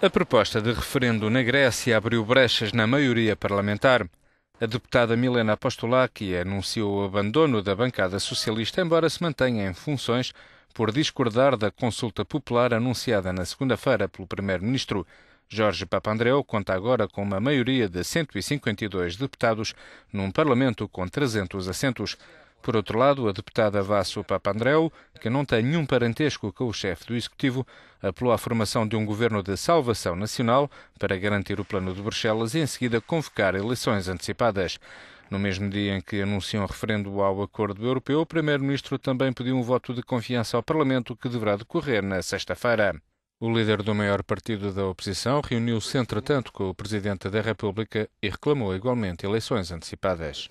A proposta de referendo na Grécia abriu brechas na maioria parlamentar. A deputada Milena Apostolaki anunciou o abandono da bancada socialista, embora se mantenha em funções, por discordar da consulta popular anunciada na segunda-feira pelo primeiro-ministro. Jorge Papandreou conta agora com uma maioria de 152 deputados num parlamento com 300 assentos. Por outro lado, a deputada Vasso Papandreou, que não tem nenhum parentesco com o chefe do Executivo, apelou à formação de um governo de salvação nacional para garantir o plano de Bruxelas e, em seguida, convocar eleições antecipadas. No mesmo dia em que anunciam um referendo ao acordo europeu, o primeiro-ministro também pediu um voto de confiança ao Parlamento que deverá decorrer na sexta-feira. O líder do maior partido da oposição reuniu-se, entretanto, com o presidente da República e reclamou igualmente eleições antecipadas.